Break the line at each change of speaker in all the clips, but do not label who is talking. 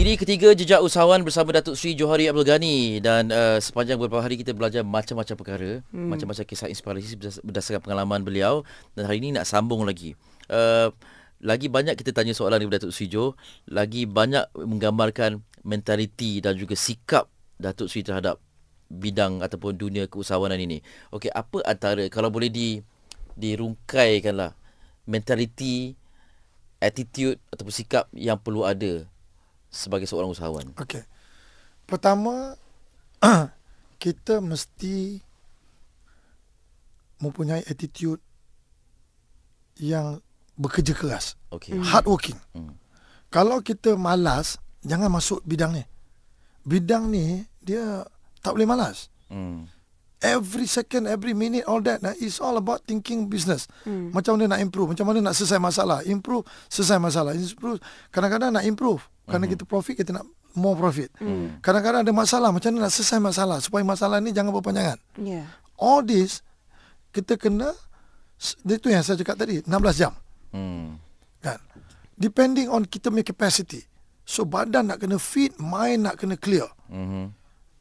Siri ketiga jejak usahawan bersama Datuk Sri Johari Abdul Ghani dan uh, sepanjang beberapa hari kita belajar macam-macam perkara, hmm. macam-macam kisah inspirasi berdasarkan pengalaman beliau dan hari ini nak sambung lagi. Uh, lagi banyak kita tanya soalan kepada Datuk Sri Joh, lagi banyak menggambarkan mentaliti dan juga sikap Datuk Sri terhadap bidang ataupun dunia keusahawanan ini. Okey, apa antara kalau boleh di dirungkaikanlah mentaliti attitude ataupun sikap yang perlu ada sebagai seorang usahawan?
Okey. Pertama, kita mesti mempunyai attitude yang bekerja keras. Okey. Hmm. Hard working. Hmm. Kalau kita malas, jangan masuk bidang ni. Bidang ni dia tak boleh malas. Hmm. Every second, every minute, all that nah, it's all about thinking business. Hmm. Macam mana nak improve, macam mana nak selesai masalah. Improve, selesai masalah. Improve, kadang-kadang nak improve. Kerana mhm. kita profit kita nak more profit. Hmm. Kadang-kadang ada masalah macam mana nak selesai masalah supaya masalah ni jangan berpanjangan. Yeah. All this kita kena itu yang saya cakap tadi 16 jam. Hmm. Kan? Depending on kita punya capacity. So badan nak kena fit, mind nak kena clear. Hmm.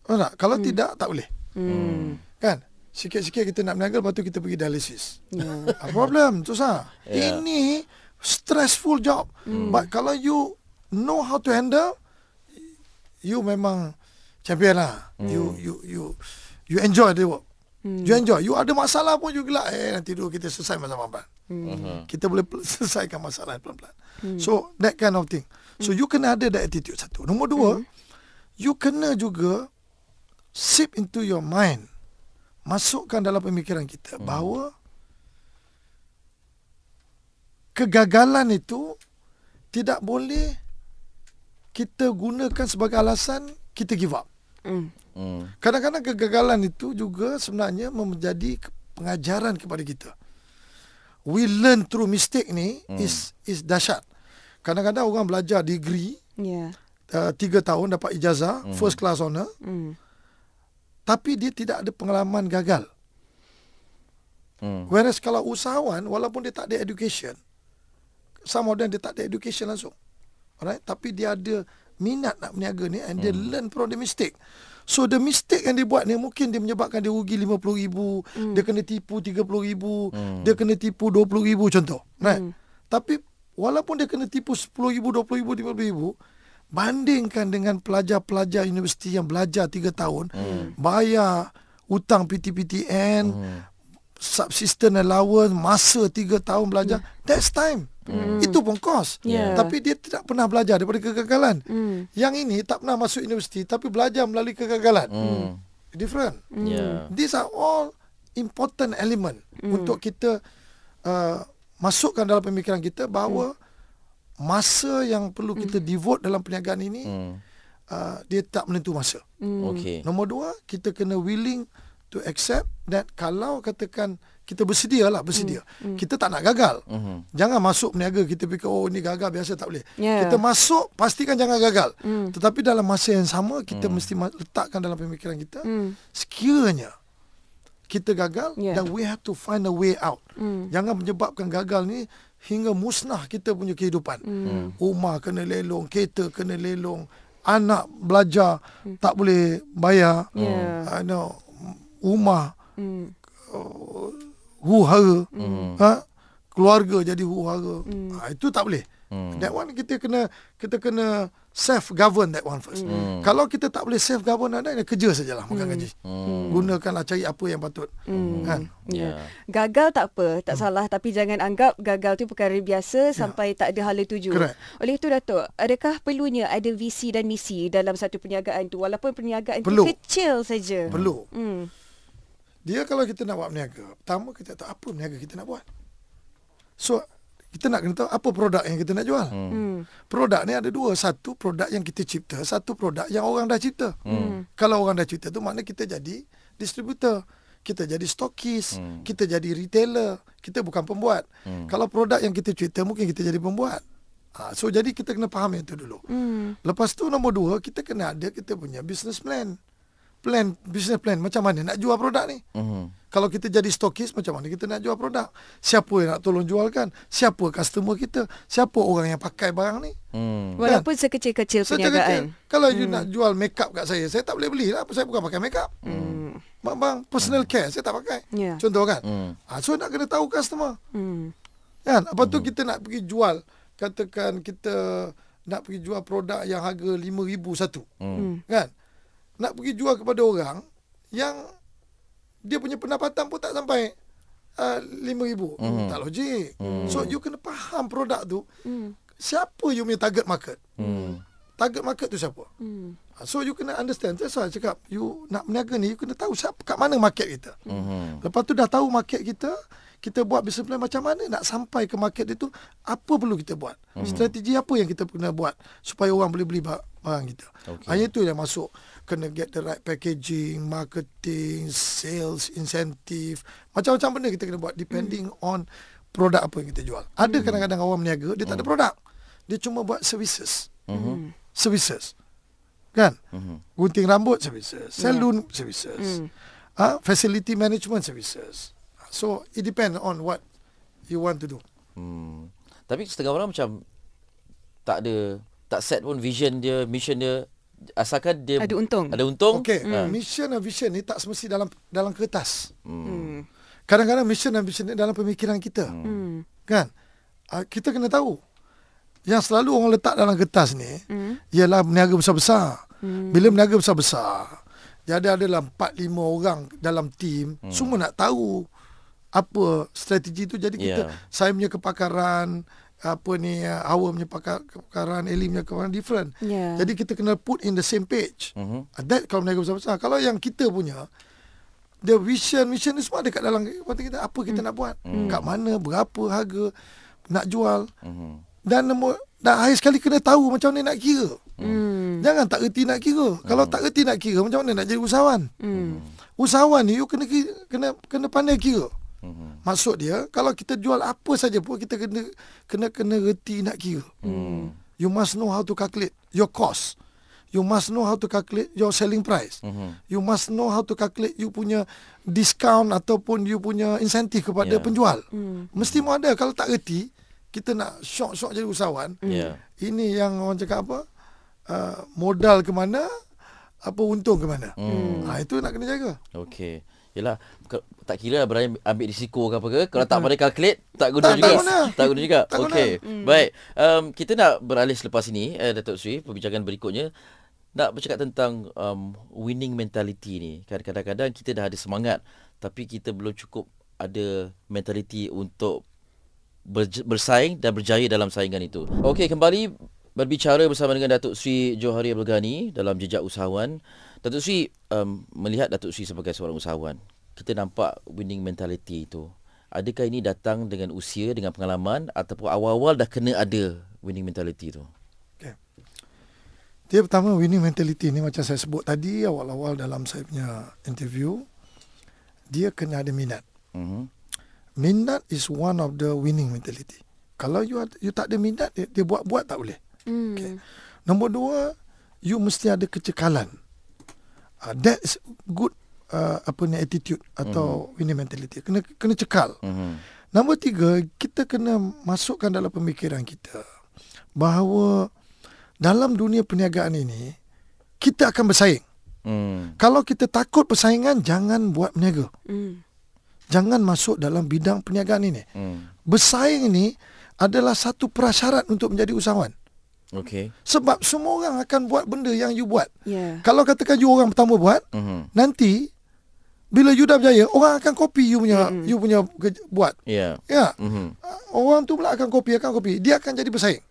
Tak? Kalau hmm. tidak tak boleh. Hmm. Kan? Sikit-sikit kita nak meniaga lepas tu kita pergi dialisis. Yeah. Ya. Problem, susah. Yeah. Ini stressful job. Hmm. But kalau you know how to handle you memang champion lah hmm. you you you you enjoy the work hmm. you enjoy you ada masalah pun you gelak eh nanti dulu kita selesai masalah pelan-pelan hmm. uh-huh. kita boleh selesaikan masalah pelan-pelan hmm. so that kind of thing so hmm. you kena ada that attitude satu nombor dua hmm. you kena juga sip into your mind masukkan dalam pemikiran kita hmm. bahawa kegagalan itu tidak boleh kita gunakan sebagai alasan kita give up. Mm. Kadang-kadang kegagalan itu juga sebenarnya menjadi pengajaran kepada kita. We learn through mistake ni mm. is is dahsyat. Kadang-kadang orang belajar degree yeah. uh, tiga tahun dapat ijazah mm. first class owner, mm. tapi dia tidak ada pengalaman gagal. Mm. Whereas kalau usahawan walaupun dia tak ada education, sama dengan dia tak ada education langsung alright tapi dia ada minat nak berniaga ni and dia hmm. learn from the mistake so the mistake yang dia buat ni mungkin dia menyebabkan dia rugi 50000 hmm. dia kena tipu 30000 hmm. dia kena tipu 20000 contoh right hmm. tapi walaupun dia kena tipu 10000 20000 50000 bandingkan dengan pelajar-pelajar universiti yang belajar 3 tahun hmm. bayar hutang PTPTN hmm subsisten allowance masa 3 tahun belajar yeah. Hmm. that's time mm. itu pun kos yeah. tapi dia tidak pernah belajar daripada kegagalan mm. yang ini tak pernah masuk universiti tapi belajar melalui kegagalan mm. different yeah. these are all important element mm. untuk kita uh, masukkan dalam pemikiran kita bahawa mm. masa yang perlu kita mm. devote dalam perniagaan ini mm. uh, dia tak menentu masa mm. okay. nombor dua kita kena willing to accept that kalau katakan kita bersedia lah bersedia. Mm. Kita tak nak gagal. Mm-hmm. Jangan masuk berniaga kita fikir oh ini gagal biasa tak boleh. Yeah. Kita masuk pastikan jangan gagal. Mm. Tetapi dalam masa yang sama kita mm. mesti letakkan dalam pemikiran kita mm. sekiranya kita gagal yeah. then we have to find a way out. Mm. Jangan menyebabkan gagal ni hingga musnah kita punya kehidupan. Mm. Rumah kena lelong, kereta kena lelong, anak belajar hmm. tak boleh bayar. Yeah. I know Uma, hmm. uh, huhara hmm. ha? keluarga jadi huhara hmm. ha, itu tak boleh hmm. that one kita kena kita kena self govern that one first hmm. hmm. kalau kita tak boleh self govern ada ya kerja sajalah makan hmm. gaji hmm. gunakanlah cari apa yang patut hmm. kan ha? yeah. Ya. gagal tak apa
tak hmm. salah tapi jangan anggap gagal tu perkara biasa ya. sampai tak ada hala tuju Correct. oleh itu datuk adakah perlunya ada visi dan misi dalam satu perniagaan tu walaupun perniagaan tu kecil saja perlu hmm
dia kalau kita nak buat berniaga, pertama kita tahu apa berniaga kita nak buat. So, kita nak kena tahu apa produk yang kita nak jual. Hmm. hmm. Produk ni ada dua. Satu produk yang kita cipta, satu produk yang orang dah cipta. Hmm. hmm. Kalau orang dah cipta tu, makna kita jadi distributor. Kita jadi stokis. Hmm. Kita jadi retailer. Kita bukan pembuat. Hmm. Kalau produk yang kita cipta, mungkin kita jadi pembuat. Ha, so, jadi kita kena faham itu dulu. Hmm. Lepas tu, nombor dua, kita kena ada kita punya business plan. Hmm plan business plan macam mana nak jual produk ni uh-huh. kalau kita jadi stokis macam mana kita nak jual produk siapa yang nak tolong jualkan siapa customer kita siapa orang yang pakai barang ni hmm. Kan? walaupun sekecil-kecil perniagaan kalau hmm. you nak jual makeup kat saya saya tak boleh beli lah saya bukan pakai makeup hmm. bang bang personal hmm. care saya tak pakai yeah. contoh kan hmm. ha, so nak kena tahu customer hmm. kan apa hmm. tu kita nak pergi jual katakan kita nak pergi jual produk yang harga 5000 satu hmm. hmm. kan nak pergi jual kepada orang yang dia punya pendapatan pun tak sampai ah, lima uh, ribu mm. tak logik mm. so you kena faham produk tu mm. siapa you punya target market mm. target market tu siapa mm. so you kena understand that's why cakap you nak berniaga ni you kena tahu siapa kat mana market kita mm. lepas tu dah tahu market kita kita buat business plan macam mana nak sampai ke market itu apa perlu kita buat hmm. strategi apa yang kita kena buat supaya orang boleh beli barang kita okay. hanya itu yang masuk kena get the right packaging marketing sales incentive macam-macam benda kita kena buat depending hmm. on produk apa yang kita jual ada hmm. kadang-kadang orang meniaga dia tak ada hmm. produk dia cuma buat services hmm. hmm. services kan hmm. gunting rambut services salon yeah. services hmm. ha? facility management services So it depend on what you want to do.
Hmm. Tapi setengah orang macam tak ada tak set pun vision dia, mission dia asalkan dia ada untung. Ada untung. Okay. Hmm. Ha. Uh,
mission dan vision ni tak semestinya dalam dalam kertas. Hmm. hmm. Kadang-kadang mission dan vision ni dalam pemikiran kita. Hmm. hmm. Kan? Uh, kita kena tahu yang selalu orang letak dalam kertas ni hmm. ialah berniaga besar-besar. Hmm. Bila berniaga besar-besar, dia ada adalah 4 5 orang dalam team hmm. semua nak tahu apa strategi tu jadi kita yeah. saya punya kepakaran apa ni awam uh, punya pakar kepakaran Eli punya kepakaran different. Yeah. Jadi kita kena put in the same page. Mm-hmm. That kalau mereka besar-besar. Kalau yang kita punya the vision mission ni semua dekat dalam kita apa kita mm nak buat, mm kat mana, berapa harga nak jual. Mm-hmm. Dan nombor dan akhir sekali kena tahu macam mana nak kira. Mm. mm. Jangan tak reti nak kira. Mm. Kalau tak reti nak kira macam mana nak jadi usahawan? Mm. mm. Usahawan ni you kena kena kena pandai kira. Maksud dia kalau kita jual apa saja pun kita kena kena kena reti nak kira. Hmm. You must know how to calculate your cost. You must know how to calculate your selling price. Mm-hmm. You must know how to calculate you punya discount ataupun you punya insentif kepada yeah. penjual. Mm. Mesti mahu ada kalau tak reti kita nak syok-syok jadi usahawan. Mm. Yeah. Ini yang orang cakap apa? Uh, modal ke mana? Apa untung ke mana? Mm. Ha, itu nak kena jaga.
Okay. Yalah, tak kira lah berani ambil risiko ke apa ke. Kalau tak pandai calculate, tak guna tak, juga. Tak guna. Tak guna juga. Okey. Hmm. Baik. Um, kita nak beralih selepas ini, eh, Datuk Sri, perbincangan berikutnya. Nak bercakap tentang um, winning mentality ni. Kan, kadang-kadang kita dah ada semangat. Tapi kita belum cukup ada mentality untuk bersaing dan berjaya dalam saingan itu. Okey, kembali berbicara bersama dengan Datuk Sri Johari Abdul Ghani dalam jejak usahawan. Datuk Sri um, melihat Datuk Sri sebagai seorang usahawan. Kita nampak winning mentality itu. Adakah ini datang dengan usia, dengan pengalaman ataupun awal-awal dah kena ada winning mentality itu?
Okay. Dia pertama winning mentality ini macam saya sebut tadi awal-awal dalam saya punya interview. Dia kena ada minat. Mm -hmm. Minat is one of the winning mentality. Kalau you, are, you tak ada minat, dia buat-buat tak boleh. Hmm. Okay. Nombor dua, you mesti ada kecekalan. Uh, that is good uh, apa ni attitude atau mm-hmm. ini mentality. Kena kena cekal. Mm-hmm. Nombor tiga, kita kena masukkan dalam pemikiran kita bahawa dalam dunia perniagaan ini kita akan bersaing. Mm. Kalau kita takut persaingan, jangan buat peniaga. Mm. Jangan masuk dalam bidang perniagaan ini. Mm. Bersaing ini adalah satu prasyarat untuk menjadi usahawan. Okay. Sebab semua orang akan buat benda yang you buat. Yeah. Kalau katakan you orang pertama buat, mm-hmm. nanti bila you dah berjaya, orang akan copy you punya mm-hmm. you punya buat. Ya. Yeah. Yeah. Mm-hmm. Ah, orang tu pula akan copy, akan copy. Dia akan jadi bersaing.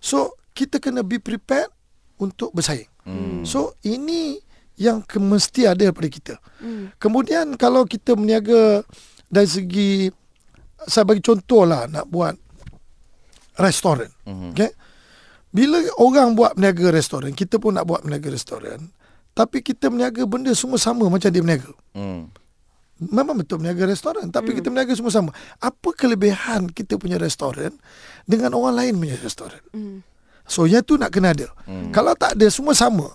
So, kita kena be prepared untuk bersaing. Mm. So, ini yang mesti ada pada kita. Mm. Kemudian kalau kita berniaga dari segi saya bagi contohlah nak buat restoran. Mm-hmm. Okay? bila orang buat berniaga restoran, kita pun nak buat berniaga restoran. Tapi kita berniaga benda semua sama macam dia berniaga. Hmm. Memang betul berniaga restoran. Tapi hmm. kita berniaga semua sama. Apa kelebihan kita punya restoran dengan orang lain punya restoran? Hmm. So, yang tu nak kena ada. Hmm. Kalau tak ada, semua sama.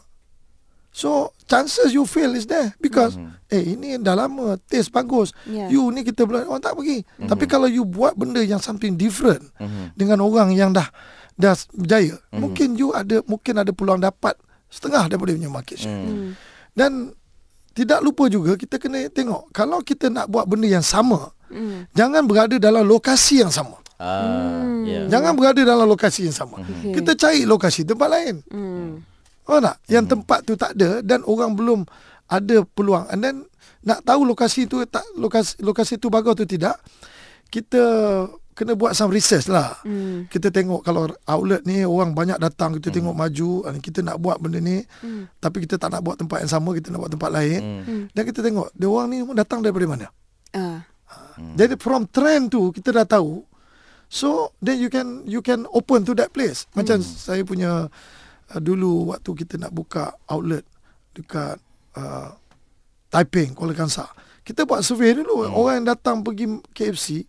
So, chances you fail is there. Because, hmm. eh ini dah lama, taste bagus. Yeah. You ni kita belum, orang tak pergi. Hmm. Tapi kalau you buat benda yang something different hmm. dengan orang yang dah dah berjaya. Mm. Mungkin you ada mungkin ada peluang dapat setengah daripada punya market share. Mm. Dan tidak lupa juga kita kena tengok kalau kita nak buat benda yang sama, mm. jangan berada dalam lokasi yang sama. Uh, yeah. Hmm. Ya. Jangan berada dalam lokasi yang sama. Hmm. Okay. Kita cari lokasi tempat lain. Mm. Oh nak yang mm. tempat tu tak ada dan orang belum ada peluang and then nak tahu lokasi tu tak lokasi lokasi tu bagus tu tidak kita kena buat some research lah. Mm. Kita tengok kalau outlet ni orang banyak datang kita mm. tengok maju kita nak buat benda ni mm. tapi kita tak nak buat tempat yang sama kita nak buat tempat lain. Mm. Dan kita tengok dia orang ni datang daripada mana. Uh. Jadi from trend tu kita dah tahu. So then you can you can open to that place. Macam mm. saya punya uh, dulu waktu kita nak buka outlet dekat uh, Taiping, Kuala Kangsar. Kita buat survey dulu mm. orang yang datang pergi KFC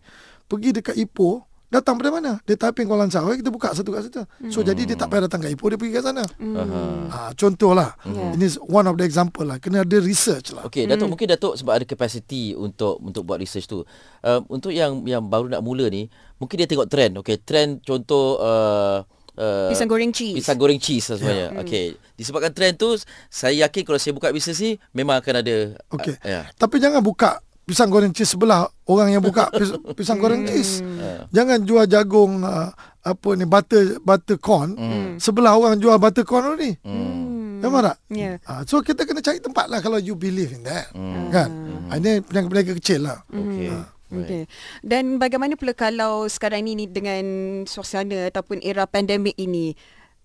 pergi dekat Ipoh datang pada mana dia taping Kuala Lumpur eh, kita buka satu kat situ hmm. so hmm. jadi dia tak payah datang kat Ipoh dia pergi kat sana hmm. ha, contohlah hmm. ini one of the example lah kena ada research lah Okay, datuk hmm. mungkin
datuk sebab ada capacity untuk untuk buat research tu uh, untuk yang yang baru nak mula ni mungkin dia tengok trend Okay, trend contoh uh, Uh, pisang goreng cheese Pisang goreng cheese lah sebenarnya yeah. Okay Disebabkan trend tu Saya yakin kalau saya buka bisnes ni Memang akan
ada Okay uh, yeah. Tapi jangan buka pisang goreng cheese sebelah orang yang buka pisang goreng hmm. cheese. Jangan jual jagung uh, apa ni butter butter corn mm. sebelah orang jual butter corn ni. Mm. Memang tak? Hmm. Yeah. Uh, so kita kena cari tempat lah kalau you believe in that. Mm. Kan? Mm. Ini peniaga-peniaga kecil lah. Okay. Uh. Okay.
Dan bagaimana pula kalau sekarang ini dengan suasana ataupun era pandemik ini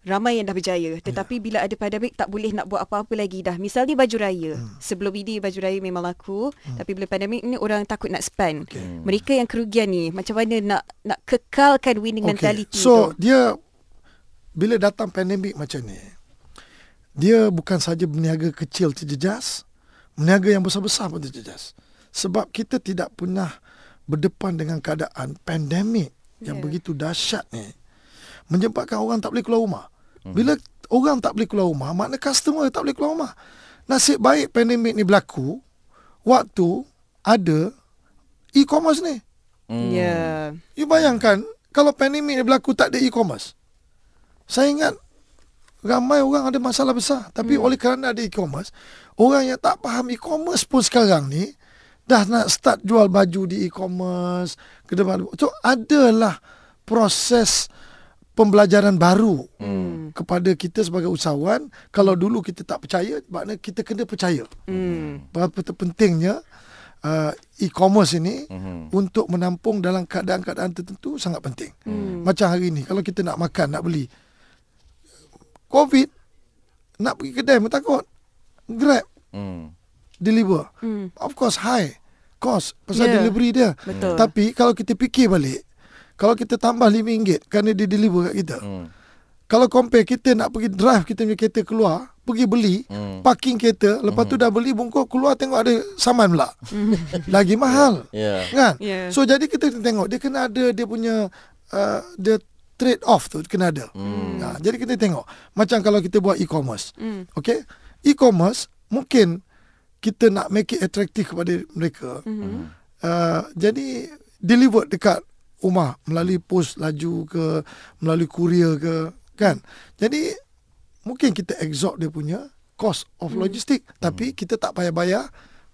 ramai yang dah berjaya ya. tetapi yeah. bila ada pandemik tak boleh nak buat apa-apa lagi dah misalnya baju raya hmm. sebelum ini baju raya memang laku hmm. tapi bila pandemik ni orang takut nak spend okay. Hmm. mereka yang kerugian ni macam mana nak nak kekalkan winning okay. mentality so,
tu so dia bila datang pandemik macam ni dia bukan saja berniaga kecil terjejas berniaga yang besar-besar pun terjejas sebab kita tidak pernah berdepan dengan keadaan pandemik yang yeah. begitu dahsyat ni menyebabkan orang tak boleh keluar rumah. Hmm. Bila orang tak boleh keluar rumah, makna customer tak boleh keluar rumah. Nasib baik pandemik ni berlaku waktu ada e-commerce ni. Hmm. Ya. Yeah. You bayangkan kalau pandemik ni berlaku tak ada e-commerce. Saya ingat ramai orang ada masalah besar tapi hmm. oleh kerana ada e-commerce, orang yang tak faham e-commerce pun sekarang ni dah nak start jual baju di e-commerce ke depan. So adalah proses pembelajaran baru hmm. kepada kita sebagai usahawan kalau hmm. dulu kita tak percaya makna kita kena percaya hmm. berapa pentingnya uh, e-commerce ini hmm. untuk menampung dalam keadaan-keadaan tertentu sangat penting hmm. macam hari ini kalau kita nak makan nak beli covid nak pergi kedai pun takut grab hmm. deliver hmm. of course high cost pasal yeah. delivery dia Betul. tapi kalau kita fikir balik kalau kita tambah RM5 kerana dia deliver kat kita. Hmm. Kalau compare kita nak pergi drive kita punya kereta keluar, pergi beli, hmm. parking kereta, lepas hmm. tu dah beli bungkus keluar tengok ada saman pula. Hmm. Lagi mahal. Yeah. Kan? Yeah. So jadi kita tengok dia kena ada dia punya uh, dia trade off tu kena ada. Hmm. Nah, ha, jadi kita tengok macam kalau kita buat e-commerce. Hmm. Okay? E-commerce mungkin kita nak make it attractive kepada mereka. Hmm. Uh, jadi deliver dekat rumah melalui pos laju ke melalui kurier ke kan jadi mungkin kita exhaust dia punya cost of hmm. logistik hmm. tapi kita tak payah bayar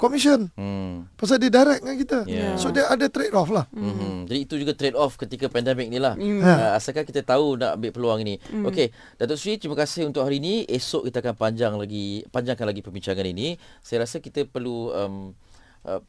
commission hmm. pasal dia direct dengan kita yeah. so dia ada trade off lah
hmm. Hmm. jadi itu juga trade off ketika pandemik ni lah hmm. uh, asalkan kita tahu nak ambil peluang ini hmm. Okay, Datuk Sri terima kasih untuk hari ini esok kita akan panjang lagi panjangkan lagi perbincangan ini saya rasa kita perlu um, uh,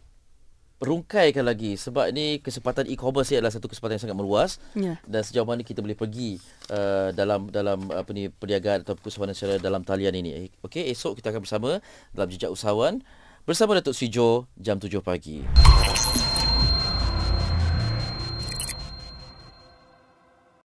rungkaikan lagi sebab ni kesempatan e-commerce ni adalah satu kesempatan yang sangat meluas yeah. dan sejauh mana kita boleh pergi uh, dalam dalam apa ni perniagaan atau kesempatan secara dalam talian ini. Okey, esok kita akan bersama dalam jejak usahawan bersama Datuk Sijo jam 7 pagi.